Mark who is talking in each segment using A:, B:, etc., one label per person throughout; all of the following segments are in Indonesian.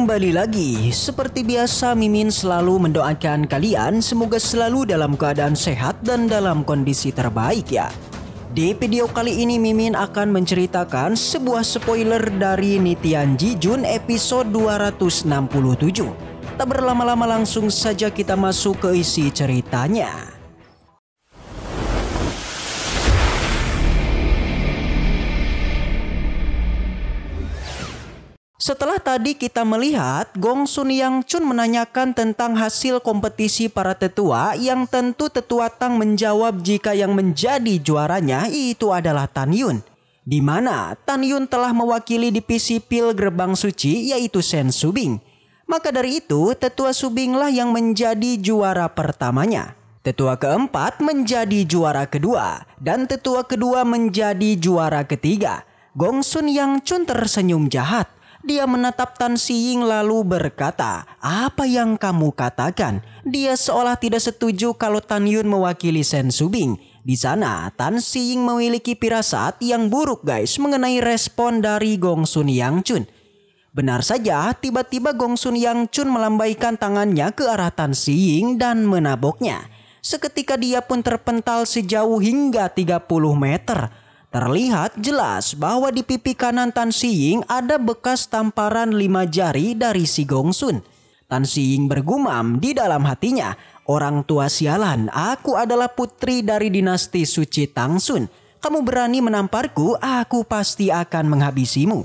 A: Kembali lagi, seperti biasa Mimin selalu mendoakan kalian semoga selalu dalam keadaan sehat dan dalam kondisi terbaik ya. Di video kali ini Mimin akan menceritakan sebuah spoiler dari Nitian Jijun episode 267. Tak berlama-lama langsung saja kita masuk ke isi ceritanya. Setelah tadi kita melihat Gong Sun Yang Chun menanyakan tentang hasil kompetisi para tetua yang tentu tetua Tang menjawab jika yang menjadi juaranya itu adalah Tan Yun. Di mana Tan Yun telah mewakili divisi pil gerbang suci yaitu Sen Subing. Maka dari itu tetua Subinglah yang menjadi juara pertamanya. Tetua keempat menjadi juara kedua dan tetua kedua menjadi juara ketiga. Gong Sun Yang Chun tersenyum jahat dia menatap Tan Siying lalu berkata, apa yang kamu katakan? Dia seolah tidak setuju kalau Tan Yun mewakili Shen Subing. Di sana, Tan Siying memiliki pirasat yang buruk guys mengenai respon dari Gong Sun Yang Chun. Benar saja, tiba-tiba Gong Sun Yang Chun melambaikan tangannya ke arah Tan Siying dan menaboknya. Seketika dia pun terpental sejauh hingga 30 meter. Terlihat jelas bahwa di pipi kanan Tan Siying ada bekas tamparan lima jari dari si Gongsun. Tan Siying bergumam di dalam hatinya, orang tua sialan, aku adalah putri dari dinasti suci Tangsun. Kamu berani menamparku, aku pasti akan menghabisimu.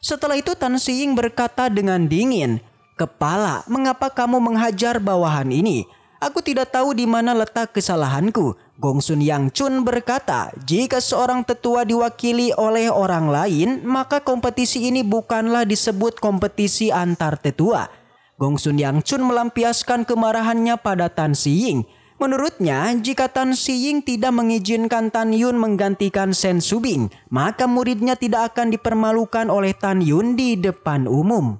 A: Setelah itu Tan Siying berkata dengan dingin, Kepala, mengapa kamu menghajar bawahan ini? Aku tidak tahu di mana letak kesalahanku. Gong Sun Yang Chun berkata, jika seorang tetua diwakili oleh orang lain, maka kompetisi ini bukanlah disebut kompetisi antar tetua. Gong Sun Yang Chun melampiaskan kemarahannya pada Tan Si Ying. Menurutnya, jika Tan Si Ying tidak mengizinkan Tan Yun menggantikan Sen Subin, maka muridnya tidak akan dipermalukan oleh Tan Yun di depan umum.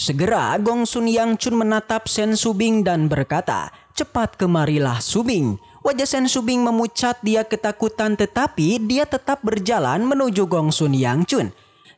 A: Segera Gong Sun Yang Chun menatap Sen Subing dan berkata, "Cepat kemarilah Subing." Wajah Sen Subing memucat dia ketakutan tetapi dia tetap berjalan menuju Gong Sun Yang Chun.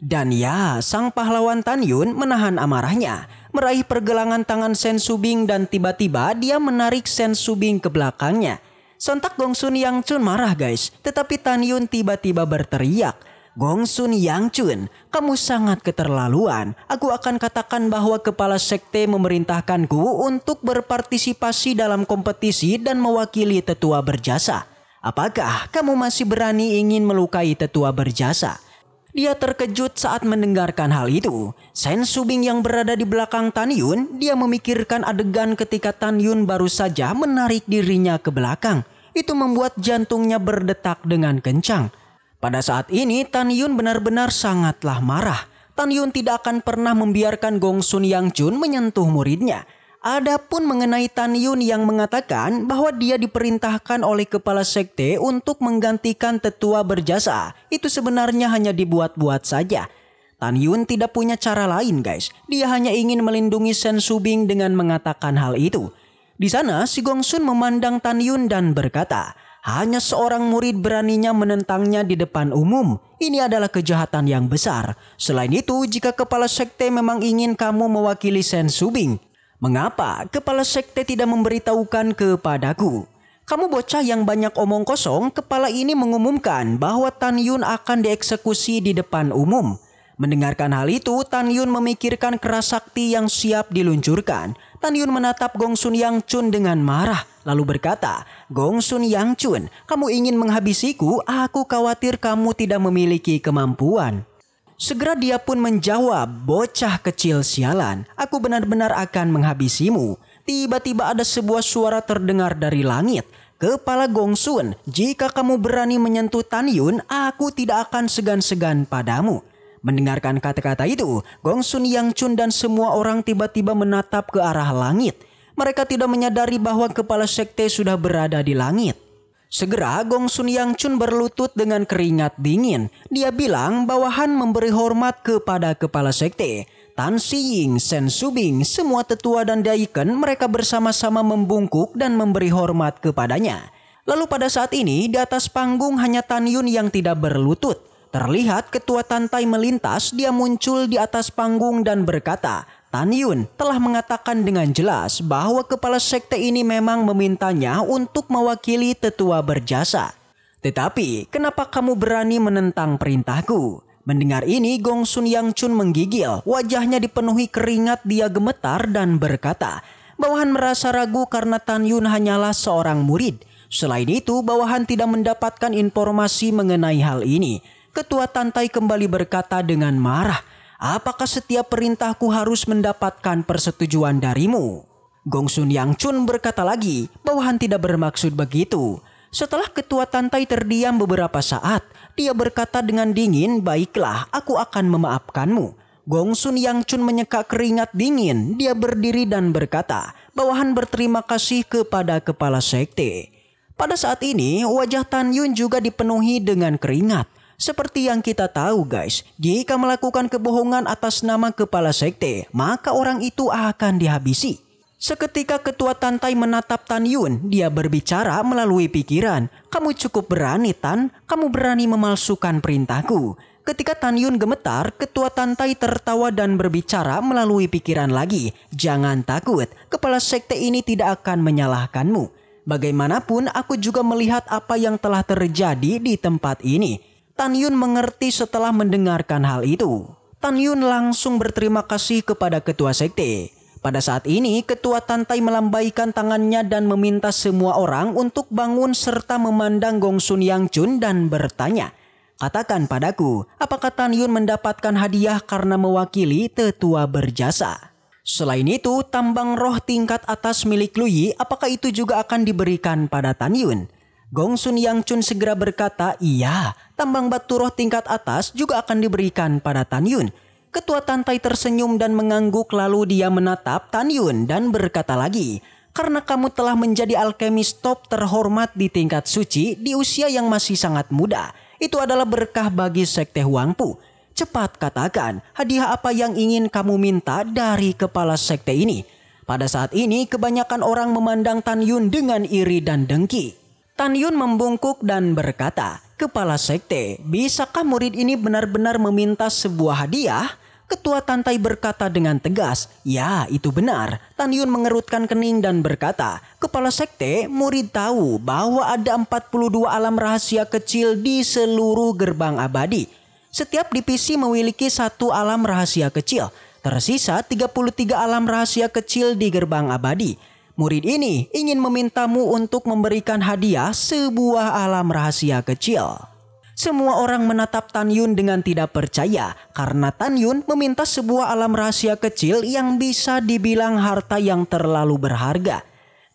A: Dan ya, sang pahlawan Tan Yun menahan amarahnya, meraih pergelangan tangan Sen Subing dan tiba-tiba dia menarik Sen Subing ke belakangnya. Sontak Gong Sun Yang Chun marah guys, tetapi Tan Yun tiba-tiba berteriak. Gongsun Yang Chun, kamu sangat keterlaluan. Aku akan katakan bahwa kepala sekte memerintahkanku untuk berpartisipasi dalam kompetisi dan mewakili tetua berjasa. Apakah kamu masih berani ingin melukai tetua berjasa? Dia terkejut saat mendengarkan hal itu. Sen Subing yang berada di belakang Tan Yun, dia memikirkan adegan ketika Tan Yun baru saja menarik dirinya ke belakang. Itu membuat jantungnya berdetak dengan kencang. Pada saat ini Tan Yun benar-benar sangatlah marah. Tan Yun tidak akan pernah membiarkan Gong Sun Yang Jun menyentuh muridnya. Adapun mengenai Tan Yun yang mengatakan bahwa dia diperintahkan oleh kepala sekte untuk menggantikan tetua berjasa, itu sebenarnya hanya dibuat-buat saja. Tan Yun tidak punya cara lain guys, dia hanya ingin melindungi Shen Subing dengan mengatakan hal itu. Di sana si Gong Sun memandang Tan Yun dan berkata, hanya seorang murid beraninya menentangnya di depan umum. Ini adalah kejahatan yang besar. Selain itu, jika kepala sekte memang ingin kamu mewakili Sen Subing, mengapa kepala sekte tidak memberitahukan kepadaku? Kamu bocah yang banyak omong kosong, kepala ini mengumumkan bahwa Tan Yun akan dieksekusi di depan umum. Mendengarkan hal itu, Tan Yun memikirkan kerasakti yang siap diluncurkan. Tan Yun menatap Gong Sun Yang Chun dengan marah lalu berkata, Gong Sun Yang Chun, kamu ingin menghabisiku, aku khawatir kamu tidak memiliki kemampuan. Segera dia pun menjawab, bocah kecil sialan, aku benar-benar akan menghabisimu. Tiba-tiba ada sebuah suara terdengar dari langit. Kepala Gongsun, jika kamu berani menyentuh Tan Yun, aku tidak akan segan-segan padamu. Mendengarkan kata-kata itu, Gong Sun Yang Chun dan semua orang tiba-tiba menatap ke arah langit. Mereka tidak menyadari bahwa kepala sekte sudah berada di langit. Segera Gong Sun Yang Chun berlutut dengan keringat dingin. Dia bilang bawahan memberi hormat kepada kepala sekte. Tan Siying, Sen Subing, semua tetua dan daiken mereka bersama-sama membungkuk dan memberi hormat kepadanya. Lalu pada saat ini di atas panggung hanya Tan Yun yang tidak berlutut. Terlihat ketua Tantai melintas, dia muncul di atas panggung dan berkata, Tan Yun telah mengatakan dengan jelas bahwa kepala sekte ini memang memintanya untuk mewakili tetua berjasa. Tetapi, kenapa kamu berani menentang perintahku? Mendengar ini, Gong Sun Yang Chun menggigil, wajahnya dipenuhi keringat dia gemetar dan berkata, Bawahan merasa ragu karena Tan Yun hanyalah seorang murid. Selain itu, bawahan tidak mendapatkan informasi mengenai hal ini. Ketua Tantai kembali berkata dengan marah, Apakah setiap perintahku harus mendapatkan persetujuan darimu? Gong Sun Yang Chun berkata lagi, bawahan tidak bermaksud begitu. Setelah ketua Tantai terdiam beberapa saat, dia berkata dengan dingin, baiklah aku akan memaafkanmu. Gong Sun Yang Chun menyeka keringat dingin, dia berdiri dan berkata, bawahan berterima kasih kepada kepala sekte. Pada saat ini, wajah Tan Yun juga dipenuhi dengan keringat. Seperti yang kita tahu guys, jika melakukan kebohongan atas nama kepala sekte, maka orang itu akan dihabisi. Seketika ketua Tantai menatap Tan Yun, dia berbicara melalui pikiran. Kamu cukup berani Tan, kamu berani memalsukan perintahku. Ketika Tan Yun gemetar, ketua Tantai tertawa dan berbicara melalui pikiran lagi. Jangan takut, kepala sekte ini tidak akan menyalahkanmu. Bagaimanapun, aku juga melihat apa yang telah terjadi di tempat ini. Tan Yun mengerti setelah mendengarkan hal itu. Tan Yun langsung berterima kasih kepada ketua sekte. Pada saat ini, ketua Tantai melambaikan tangannya dan meminta semua orang untuk bangun serta memandang Gong Sun Yang Chun dan bertanya, Katakan padaku, apakah Tan Yun mendapatkan hadiah karena mewakili tetua berjasa? Selain itu, tambang roh tingkat atas milik Luyi, apakah itu juga akan diberikan pada Tan Yun? Gong Sun Yang Chun segera berkata, iya, tambang batu roh tingkat atas juga akan diberikan pada Tan Yun. Ketua Tantai tersenyum dan mengangguk lalu dia menatap Tan Yun dan berkata lagi, karena kamu telah menjadi alkemis top terhormat di tingkat suci di usia yang masih sangat muda. Itu adalah berkah bagi Sekte Huangpu. Cepat katakan, hadiah apa yang ingin kamu minta dari kepala sekte ini? Pada saat ini, kebanyakan orang memandang Tan Yun dengan iri dan dengki. Tan Yun membungkuk dan berkata, Kepala Sekte, bisakah murid ini benar-benar meminta sebuah hadiah? Ketua Tantai berkata dengan tegas, ya itu benar. Tan Yun mengerutkan kening dan berkata, Kepala Sekte, murid tahu bahwa ada 42 alam rahasia kecil di seluruh gerbang abadi. Setiap divisi memiliki satu alam rahasia kecil. Tersisa 33 alam rahasia kecil di gerbang abadi. Murid ini ingin memintamu untuk memberikan hadiah sebuah alam rahasia kecil. Semua orang menatap Tan Yun dengan tidak percaya karena Tan Yun meminta sebuah alam rahasia kecil yang bisa dibilang harta yang terlalu berharga.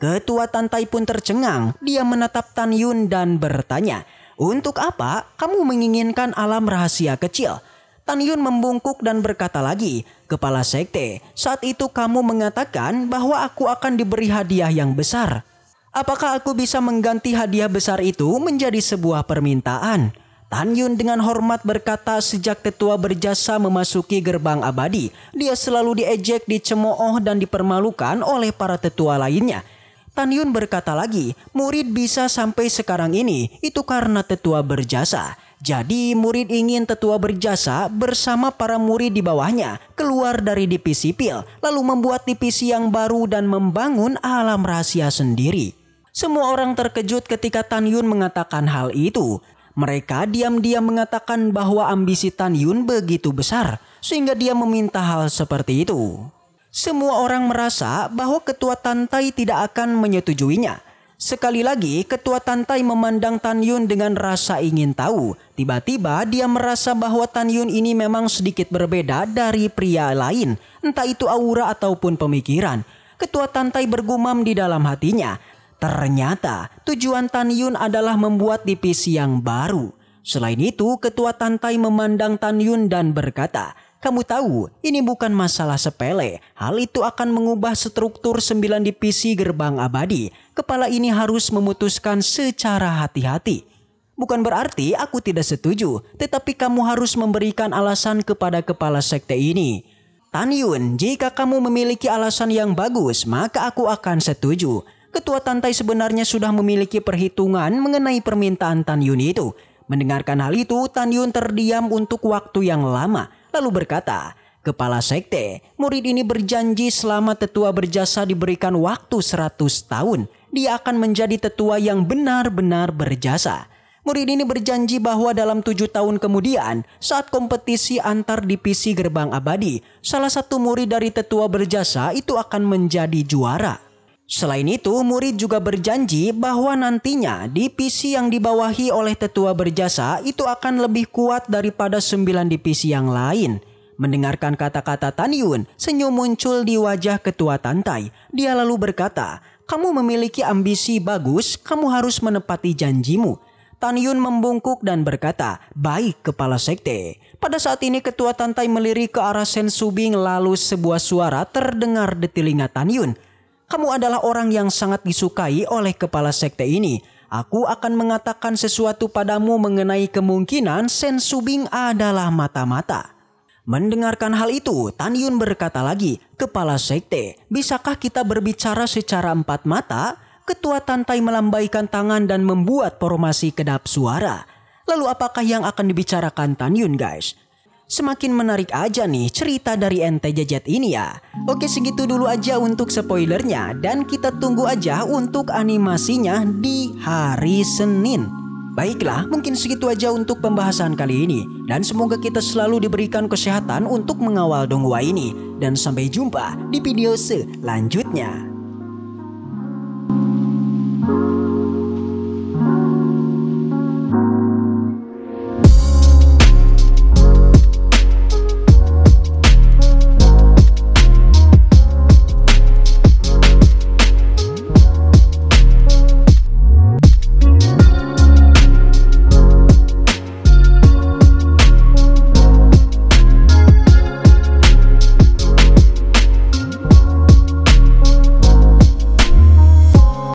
A: Ketua Tantai pun tercengang, dia menatap Tan Yun dan bertanya, "Untuk apa kamu menginginkan alam rahasia kecil?" Tan Yun membungkuk dan berkata lagi, Kepala Sekte, saat itu kamu mengatakan bahwa aku akan diberi hadiah yang besar. Apakah aku bisa mengganti hadiah besar itu menjadi sebuah permintaan? Tan Yun dengan hormat berkata sejak tetua berjasa memasuki gerbang abadi, dia selalu diejek, dicemooh dan dipermalukan oleh para tetua lainnya. Tan Yun berkata lagi, murid bisa sampai sekarang ini itu karena tetua berjasa. Jadi murid ingin tetua berjasa bersama para murid di bawahnya keluar dari divisi sipil lalu membuat divisi yang baru dan membangun alam rahasia sendiri. Semua orang terkejut ketika Tan Yun mengatakan hal itu. Mereka diam-diam mengatakan bahwa ambisi Tan Yun begitu besar sehingga dia meminta hal seperti itu. Semua orang merasa bahwa ketua Tantai tidak akan menyetujuinya Sekali lagi, ketua Tantai memandang Tan Yun dengan rasa ingin tahu. Tiba-tiba dia merasa bahwa Tan Yun ini memang sedikit berbeda dari pria lain, entah itu aura ataupun pemikiran. Ketua Tantai bergumam di dalam hatinya. Ternyata tujuan Tan Yun adalah membuat divisi yang baru. Selain itu, ketua Tantai memandang Tan Yun dan berkata, kamu tahu, ini bukan masalah sepele. Hal itu akan mengubah struktur 9 divisi gerbang abadi. Kepala ini harus memutuskan secara hati-hati. Bukan berarti aku tidak setuju, tetapi kamu harus memberikan alasan kepada kepala sekte ini. Tan Yun, jika kamu memiliki alasan yang bagus, maka aku akan setuju. Ketua Tantai sebenarnya sudah memiliki perhitungan mengenai permintaan Tan Yun itu. Mendengarkan hal itu, Tan Yun terdiam untuk waktu yang lama lalu berkata, Kepala sekte, murid ini berjanji selama tetua berjasa diberikan waktu 100 tahun, dia akan menjadi tetua yang benar-benar berjasa. Murid ini berjanji bahwa dalam tujuh tahun kemudian, saat kompetisi antar divisi gerbang abadi, salah satu murid dari tetua berjasa itu akan menjadi juara. Selain itu, murid juga berjanji bahwa nantinya divisi yang dibawahi oleh tetua berjasa itu akan lebih kuat daripada sembilan divisi yang lain. Mendengarkan kata-kata Tan Yun, senyum muncul di wajah ketua Tantai. Dia lalu berkata, kamu memiliki ambisi bagus, kamu harus menepati janjimu. Tan Yun membungkuk dan berkata, baik kepala sekte. Pada saat ini ketua Tantai melirik ke arah Sen Subing lalu sebuah suara terdengar di telinga Tan Yun. Kamu adalah orang yang sangat disukai oleh kepala sekte ini. Aku akan mengatakan sesuatu padamu mengenai kemungkinan Subing adalah mata-mata. Mendengarkan hal itu, Tan Yun berkata lagi, Kepala Sekte, bisakah kita berbicara secara empat mata? Ketua Tantai melambaikan tangan dan membuat formasi kedap suara. Lalu apakah yang akan dibicarakan Tan Yun guys? Semakin menarik aja nih cerita dari NT Jajet ini ya. Oke segitu dulu aja untuk spoilernya dan kita tunggu aja untuk animasinya di hari Senin. Baiklah, mungkin segitu aja untuk pembahasan kali ini. Dan semoga kita selalu diberikan kesehatan untuk mengawal dongwa ini. Dan sampai jumpa di video selanjutnya.